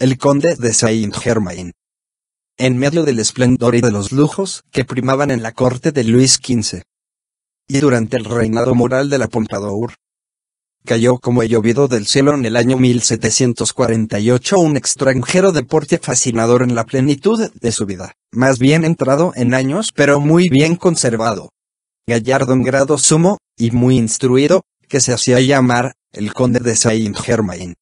el conde de Saint-Germain. En medio del esplendor y de los lujos que primaban en la corte de Luis XV. Y durante el reinado moral de la Pompadour. Cayó como llovido del cielo en el año 1748 un extranjero de porte fascinador en la plenitud de su vida, más bien entrado en años pero muy bien conservado. Gallardo en grado sumo, y muy instruido, que se hacía llamar, el conde de Saint-Germain.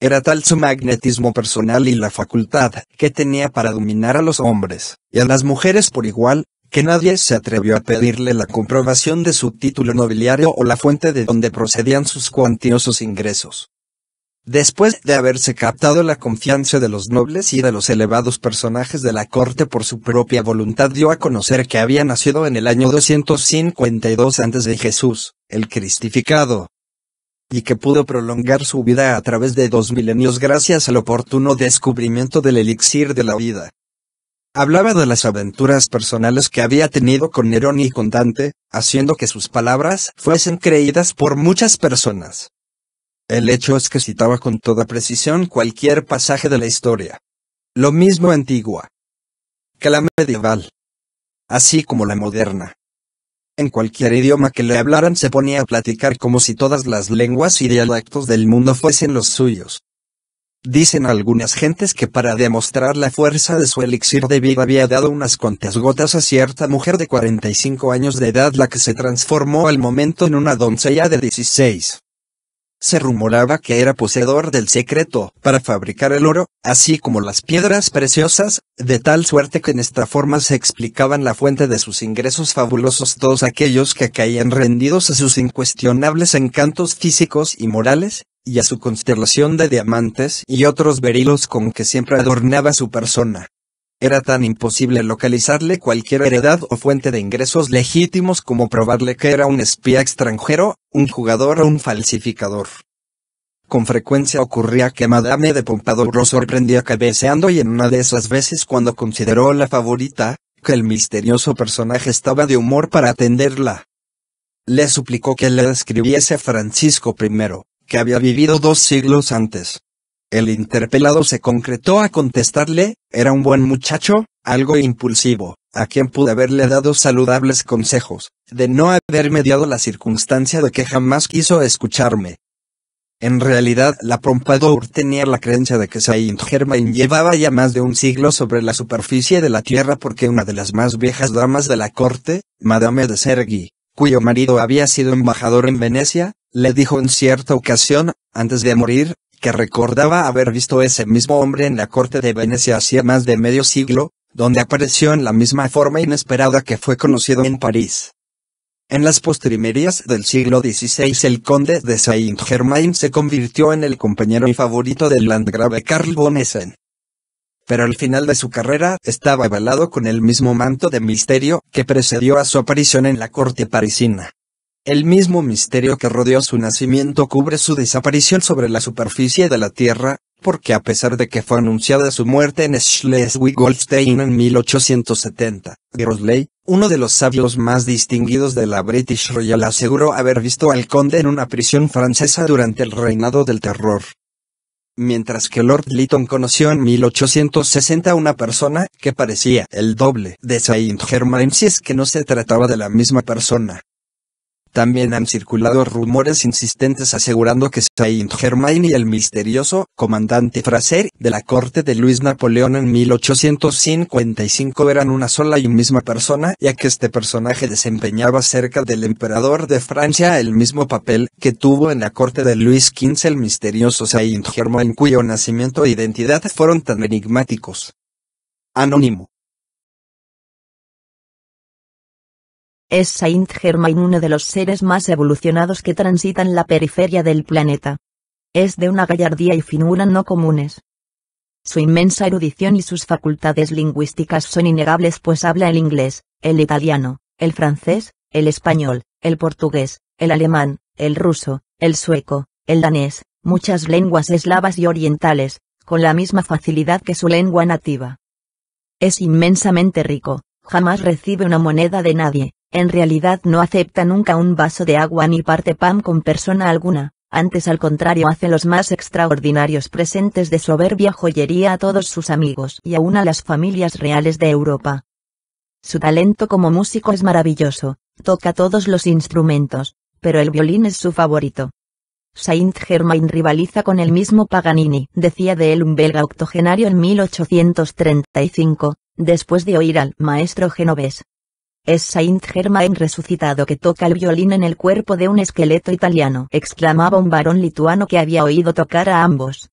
Era tal su magnetismo personal y la facultad que tenía para dominar a los hombres y a las mujeres por igual, que nadie se atrevió a pedirle la comprobación de su título nobiliario o la fuente de donde procedían sus cuantiosos ingresos. Después de haberse captado la confianza de los nobles y de los elevados personajes de la corte por su propia voluntad dio a conocer que había nacido en el año 252 antes de Jesús, el cristificado, y que pudo prolongar su vida a través de dos milenios gracias al oportuno descubrimiento del elixir de la vida. Hablaba de las aventuras personales que había tenido con Nerón y con Dante, haciendo que sus palabras fuesen creídas por muchas personas. El hecho es que citaba con toda precisión cualquier pasaje de la historia. Lo mismo antigua que la medieval, así como la moderna. En cualquier idioma que le hablaran se ponía a platicar como si todas las lenguas y dialectos del mundo fuesen los suyos. Dicen algunas gentes que para demostrar la fuerza de su elixir de vida había dado unas cuantas gotas a cierta mujer de 45 años de edad la que se transformó al momento en una doncella de 16. Se rumoraba que era poseedor del secreto para fabricar el oro, así como las piedras preciosas, de tal suerte que en esta forma se explicaban la fuente de sus ingresos fabulosos todos aquellos que caían rendidos a sus incuestionables encantos físicos y morales, y a su constelación de diamantes y otros berilos con que siempre adornaba su persona. Era tan imposible localizarle cualquier heredad o fuente de ingresos legítimos como probarle que era un espía extranjero, un jugador o un falsificador. Con frecuencia ocurría que Madame de Pompadour lo sorprendía cabeceando y en una de esas veces cuando consideró la favorita, que el misterioso personaje estaba de humor para atenderla. Le suplicó que le describiese a Francisco I, que había vivido dos siglos antes, el interpelado se concretó a contestarle, era un buen muchacho, algo impulsivo, a quien pude haberle dado saludables consejos, de no haber mediado la circunstancia de que jamás quiso escucharme. En realidad, la Pompadour tenía la creencia de que Saint Germain llevaba ya más de un siglo sobre la superficie de la Tierra porque una de las más viejas damas de la corte, Madame de Sergi, cuyo marido había sido embajador en Venecia, le dijo en cierta ocasión, antes de morir, que recordaba haber visto ese mismo hombre en la corte de Venecia hacía más de medio siglo, donde apareció en la misma forma inesperada que fue conocido en París. En las postrimerías del siglo XVI el conde de Saint-Germain se convirtió en el compañero y favorito del landgrave Karl von Essen. Pero al final de su carrera estaba avalado con el mismo manto de misterio que precedió a su aparición en la corte parisina. El mismo misterio que rodeó su nacimiento cubre su desaparición sobre la superficie de la Tierra, porque a pesar de que fue anunciada su muerte en Schleswig-Holstein en 1870, Grosley, uno de los sabios más distinguidos de la British Royal, aseguró haber visto al conde en una prisión francesa durante el reinado del terror. Mientras que Lord Lytton conoció en 1860 a una persona que parecía el doble de Saint Germain si es que no se trataba de la misma persona. También han circulado rumores insistentes asegurando que Saint Germain y el misterioso comandante Fraser de la corte de Luis Napoleón en 1855 eran una sola y misma persona, ya que este personaje desempeñaba cerca del emperador de Francia el mismo papel que tuvo en la corte de Luis XV el misterioso Saint Germain cuyo nacimiento e identidad fueron tan enigmáticos. Anónimo es Saint Germain uno de los seres más evolucionados que transitan la periferia del planeta. Es de una gallardía y finura no comunes. Su inmensa erudición y sus facultades lingüísticas son innegables pues habla el inglés, el italiano, el francés, el español, el portugués, el alemán, el ruso, el sueco, el danés, muchas lenguas eslavas y orientales, con la misma facilidad que su lengua nativa. Es inmensamente rico, jamás recibe una moneda de nadie, en realidad no acepta nunca un vaso de agua ni parte pan con persona alguna, antes al contrario hace los más extraordinarios presentes de soberbia joyería a todos sus amigos y aún a las familias reales de Europa. Su talento como músico es maravilloso, toca todos los instrumentos, pero el violín es su favorito. Saint Germain rivaliza con el mismo Paganini, decía de él un belga octogenario en 1835, después de oír al maestro genovés. Es Saint Germain resucitado que toca el violín en el cuerpo de un esqueleto italiano, exclamaba un varón lituano que había oído tocar a ambos.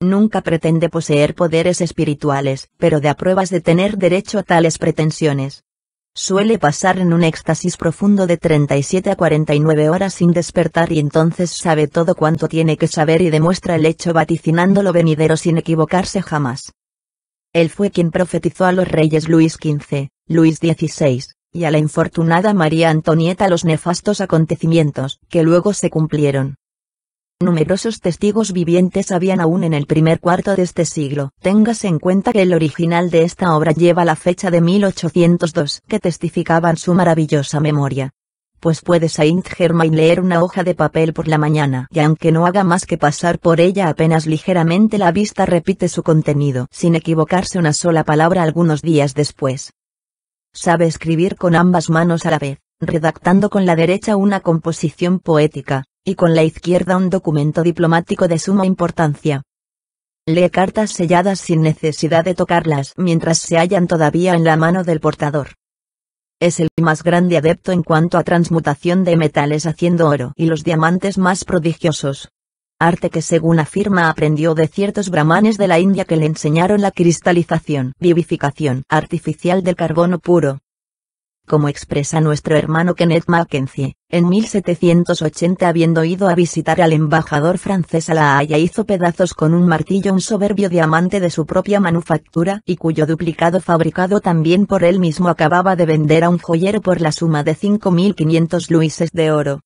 Nunca pretende poseer poderes espirituales, pero a pruebas de tener derecho a tales pretensiones suele pasar en un éxtasis profundo de 37 a 49 horas sin despertar y entonces sabe todo cuanto tiene que saber y demuestra el hecho vaticinando lo venidero sin equivocarse jamás. Él fue quien profetizó a los reyes Luis XV, Luis XVI, y a la infortunada María Antonieta los nefastos acontecimientos, que luego se cumplieron. Numerosos testigos vivientes habían aún en el primer cuarto de este siglo. Téngase en cuenta que el original de esta obra lleva la fecha de 1802, que testificaban su maravillosa memoria pues puede Saint Germain leer una hoja de papel por la mañana y aunque no haga más que pasar por ella apenas ligeramente la vista repite su contenido sin equivocarse una sola palabra algunos días después. Sabe escribir con ambas manos a la vez, redactando con la derecha una composición poética, y con la izquierda un documento diplomático de suma importancia. Lee cartas selladas sin necesidad de tocarlas mientras se hallan todavía en la mano del portador es el más grande adepto en cuanto a transmutación de metales haciendo oro y los diamantes más prodigiosos. Arte que según afirma aprendió de ciertos brahmanes de la India que le enseñaron la cristalización, vivificación artificial del carbono puro, como expresa nuestro hermano Kenneth Mackenzie, en 1780 habiendo ido a visitar al embajador francés a La Haya hizo pedazos con un martillo un soberbio diamante de su propia manufactura y cuyo duplicado fabricado también por él mismo acababa de vender a un joyero por la suma de 5.500 luises de oro.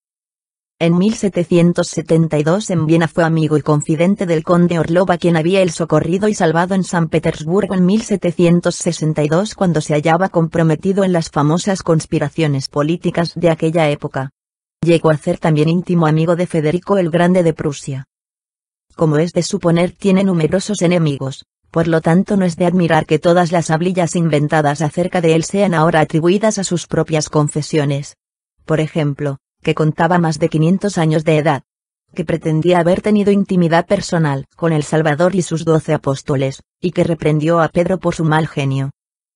En 1772 en Viena fue amigo y confidente del conde Orlova quien había el socorrido y salvado en San Petersburgo en 1762 cuando se hallaba comprometido en las famosas conspiraciones políticas de aquella época. Llegó a ser también íntimo amigo de Federico el Grande de Prusia. Como es de suponer tiene numerosos enemigos, por lo tanto no es de admirar que todas las hablillas inventadas acerca de él sean ahora atribuidas a sus propias confesiones. Por ejemplo, que contaba más de 500 años de edad, que pretendía haber tenido intimidad personal con el Salvador y sus doce apóstoles, y que reprendió a Pedro por su mal genio.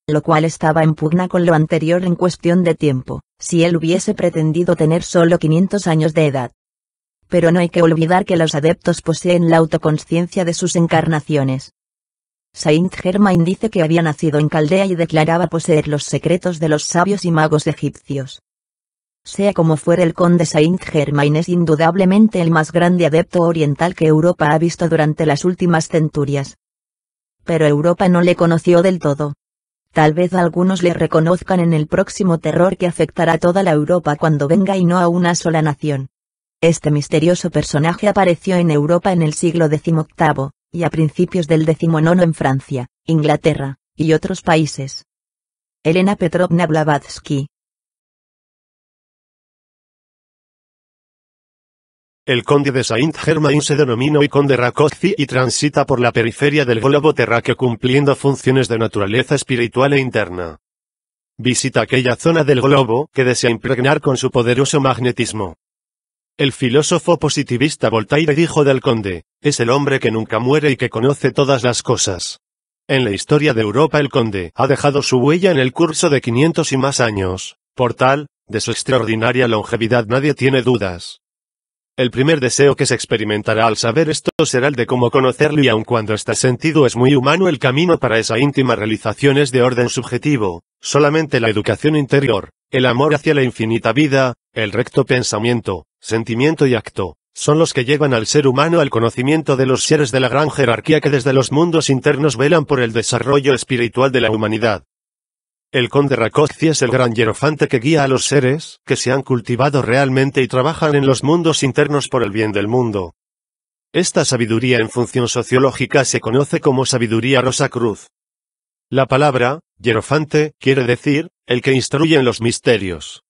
Lo cual estaba en pugna con lo anterior en cuestión de tiempo, si él hubiese pretendido tener solo 500 años de edad. Pero no hay que olvidar que los adeptos poseen la autoconciencia de sus encarnaciones. Saint Germain dice que había nacido en Caldea y declaraba poseer los secretos de los sabios y magos egipcios. Sea como fuere el conde Saint-Germain es indudablemente el más grande adepto oriental que Europa ha visto durante las últimas centurias. Pero Europa no le conoció del todo. Tal vez algunos le reconozcan en el próximo terror que afectará a toda la Europa cuando venga y no a una sola nación. Este misterioso personaje apareció en Europa en el siglo XVIII, y a principios del XIX en Francia, Inglaterra, y otros países. Elena Petrovna Blavatsky, El conde de Saint-Germain se denomina y conde rakozzi y transita por la periferia del globo terráqueo cumpliendo funciones de naturaleza espiritual e interna. Visita aquella zona del globo que desea impregnar con su poderoso magnetismo. El filósofo positivista Voltaire dijo del conde, es el hombre que nunca muere y que conoce todas las cosas. En la historia de Europa el conde ha dejado su huella en el curso de 500 y más años, por tal, de su extraordinaria longevidad nadie tiene dudas. El primer deseo que se experimentará al saber esto será el de cómo conocerlo y aun cuando este sentido es muy humano el camino para esa íntima realización es de orden subjetivo, solamente la educación interior, el amor hacia la infinita vida, el recto pensamiento, sentimiento y acto, son los que llevan al ser humano al conocimiento de los seres de la gran jerarquía que desde los mundos internos velan por el desarrollo espiritual de la humanidad. El conde Rakoczi es el gran hierofante que guía a los seres que se han cultivado realmente y trabajan en los mundos internos por el bien del mundo. Esta sabiduría en función sociológica se conoce como sabiduría Rosa Cruz. La palabra, hierofante, quiere decir, el que instruye en los misterios.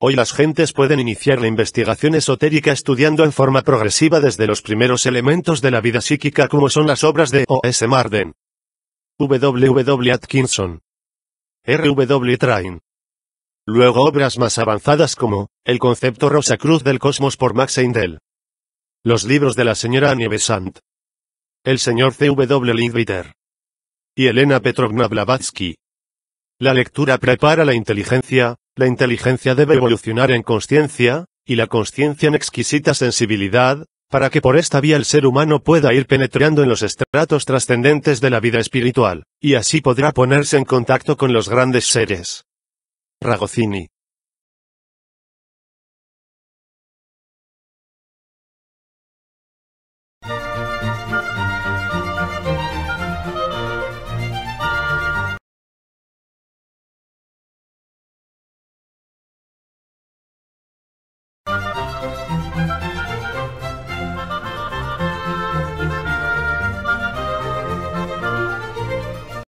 Hoy las gentes pueden iniciar la investigación esotérica estudiando en forma progresiva desde los primeros elementos de la vida psíquica como son las obras de O.S. Marden. W.W. Atkinson. RW Train. Luego obras más avanzadas como, El concepto Rosa Cruz del Cosmos por Max Heindel. Los libros de la señora Annie Besant. El señor C.W. Lindwitter. Y Elena Petrovna Blavatsky. La lectura prepara la inteligencia, la inteligencia debe evolucionar en conciencia, y la conciencia en exquisita sensibilidad, para que por esta vía el ser humano pueda ir penetrando en los estratos trascendentes de la vida espiritual, y así podrá ponerse en contacto con los grandes seres. Ragocini.